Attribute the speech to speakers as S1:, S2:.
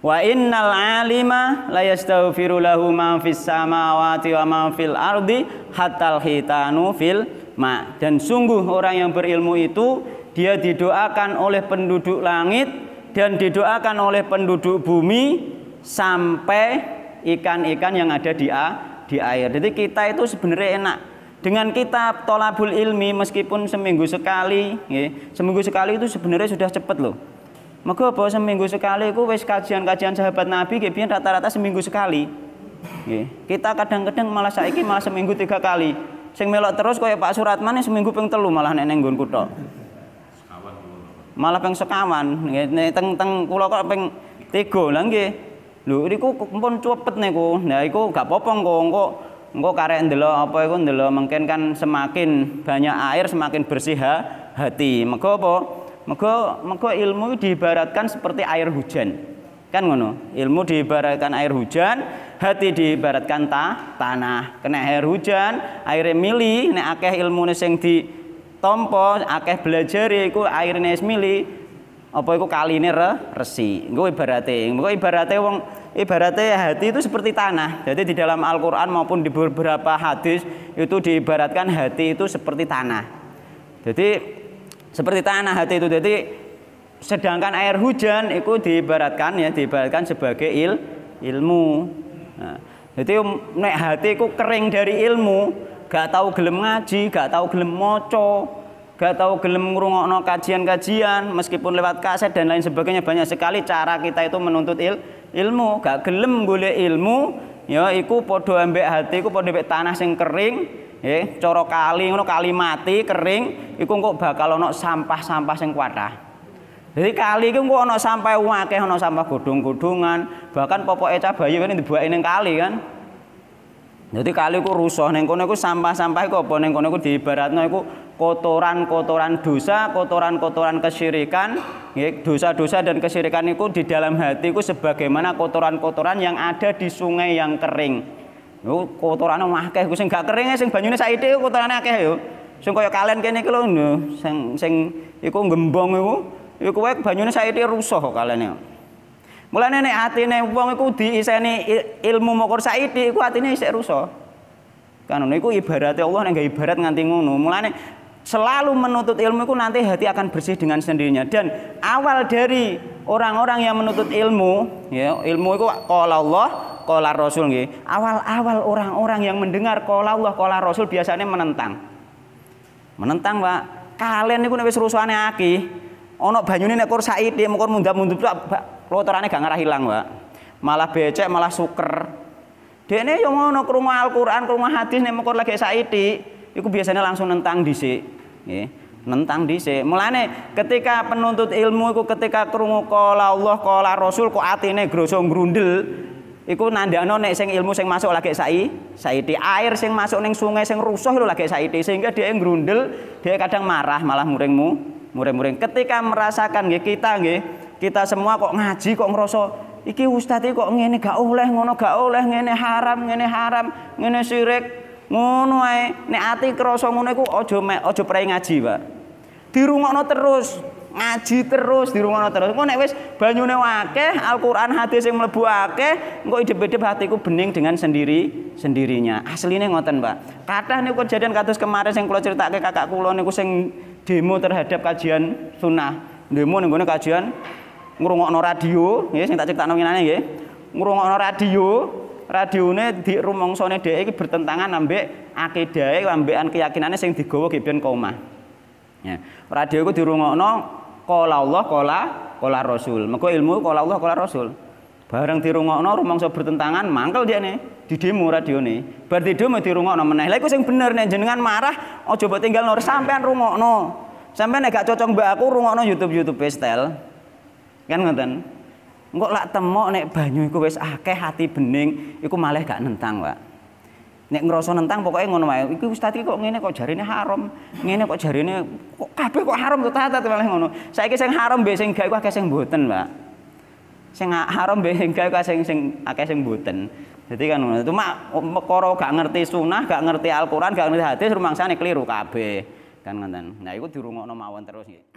S1: Wa innal alima la yastaghfiru lahu ma fis samawati wa ma fil ardi hatta khitanu fil ma. Dan sungguh orang yang berilmu itu dia didoakan oleh penduduk langit dan didoakan oleh penduduk bumi sampai ikan-ikan yang ada di a, di air. Jadi kita itu sebenarnya enak. Dengan kita tolabul ilmi meskipun seminggu sekali, ya, seminggu sekali itu sebenarnya sudah cepat loh Mego apa seminggu sekali iku wis kajian-kajian sahabat Nabi nggih biyen rata-rata seminggu sekali. Nggih. Kita kadang-kadang malah saiki malah seminggu tiga kali. Sing melok terus kaya Pak Suratman seminggu ping telu malah nek neng nggonku Malah ping sekawan, nggih teng-teng kula kok ping tiga lah nggih. Lho niku pun cepet niku. Nah iku gak apa-apa engko engko karek ndelok apa iku ndelok mungkin kan semakin banyak air semakin bersih hati. Mego apa? Maka maka ilmu diibaratkan seperti air hujan. Kan ngono? Ilmu diibaratkan air hujan, hati diibaratkan ta, tanah. Kena air hujan, air mili, nek akeh ilmune sing di tompo, akeh belajar iku airnya es mili. Apa kali ini re, resi. Gue ibarate, gue ibarate wong ibaratnya hati itu seperti tanah. Jadi di dalam Al-Qur'an maupun di beberapa hadis itu diibaratkan hati itu seperti tanah. Jadi seperti tanah hati itu jadi sedangkan air hujan itu diibaratkan ya diibaratkan sebagai il ilmu nah, jadi nek hati itu kering dari ilmu gak tahu gelem ngaji gak tahu gelem moco gak tahu gelem ngrungokno kajian-kajian meskipun lewat kaset dan lain sebagainya banyak sekali cara kita itu menuntut il ilmu gak gelem boleh ilmu ya iku podo ambek hati iku ambek tanah yang kering Eh, coro kali ngono kali mati kering iku kok bakal ana sampah-sampah sing kuatah. Jadi kali itu kok ono sampai wakeh ono sampah godhong-godhongan, bahkan popok eca bayi ini kan dibuake ning kali kan. Jadi kali ku rusuh ning kono iku sampah-sampah iku apa ning kono iku diibaratno iku kotoran-kotoran dosa, kotoran-kotoran kesyirikan, dosa-dosa dan kesyirikan itu di dalam hatiku sebagaimana kotoran-kotoran yang ada di sungai yang kering. Yo oh, kotorane akeh ku sing gak kering sing banyune saithik kotorane akeh yo. Sing kaya kalen kene iki lho sing sing iku gembong iku iku kowe banyune saithik rusuh kalene. Mulane nek atine wong iku diiseni ilmu mokor saithik iku atine isih rusuh. Kan ngono iku ibarate Allah nek gak ibarat nganti ngono. Mulane selalu menuntut ilmu itu nanti hati akan bersih dengan sendirinya dan awal dari orang-orang yang menuntut ilmu ya ilmu itu kalau Allah kalau Rasul gitu. awal-awal orang-orang yang mendengar kalau Allah kalau Rasul biasanya menentang menentang Pak kalian itu nabi wis rusuhane aki onok banyune nek sa'id dia mungkur mundhap-mundhup pak lotorane gak ngarah hilang Pak malah becek malah suker dia ini ngono rumah Al-Qur'an rumah hadis mau mungkur lagi saithik iku biasanya langsung nentang di sini nggih nentang dhisik mulane ketika penuntut ilmu iku ketika krungu qala Allah qala Rasul kok atine groso grundel iku nandakno nek sing ilmu sing masuk lagi sai saiti air sing masuk ning sungai sing rusuh lho lagi saiti sehingga dia grundel dia kadang marah malah muringmu muring-muring ketika merasakan nggih kita nggih kita semua kok ngaji kok ngerasa iki ustadz e kok ngene gak oleh ngono gak oleh ngene haram ngene haram ngene syirik Ngono ae. Nek ati krasa ngono iku aja aja prei ngaji, Pak. Dirungokno terus, ngaji terus, dirungokno terus. Engko nek wis banyune akeh, Al-Qur'an hadis sing mlebu akeh, engko idep hatiku bening dengan sendiri sendirinya. Asline ngoten, Pak. Kathah niku kejadian kados kemarin sing kula critakake kakak kula niku sing demo terhadap kajian sunnah. Demo ning kajian ngrungokno radio, nggih sing tak critakno ngene nggih. Ngrungokno radio, radione di rumongsone dhek iki bertentangan ambek akidahe ambekan keyakinane sing digawa ki ben koma. Ya. Radio di dirungokno kola Allah kola, qala Rasul. Mengko ilmu kola Allah kola Rasul. Bareng dirungokno rumangsa bertentangan mangkel nih di demo radione. Bar di demo dirungokno meneh. Lah iku sing bener nih jenengan marah Oh coba tinggal nur sampean rungokno. Sampai nek gak cocok mbak aku rungokno YouTube-YouTube style. Kan ngoten. Engko lak temok nek banyu iku wis akeh hati bening, iku malah gak nentang, Pak. Nek ngerasa nentang pokoknya ngono wae. Iku ustaz iki kok ngene kok jarine haram, ngene kok jarine kok kabeh kok haram tuh tata malah ngono. Saiki sing haram mbek sing gak iku akeh sing mboten, Pak. Sing haram mbek sing gak iku sing sing akeh sing mboten. Jadi kan cuma perkara oh, gak ngerti sunah, gak ngerti Al-Qur'an, gak ngerti hadis rumangsane keliru kabeh. Kan ngoten. Nah iku dirungokno mawon terus nggih.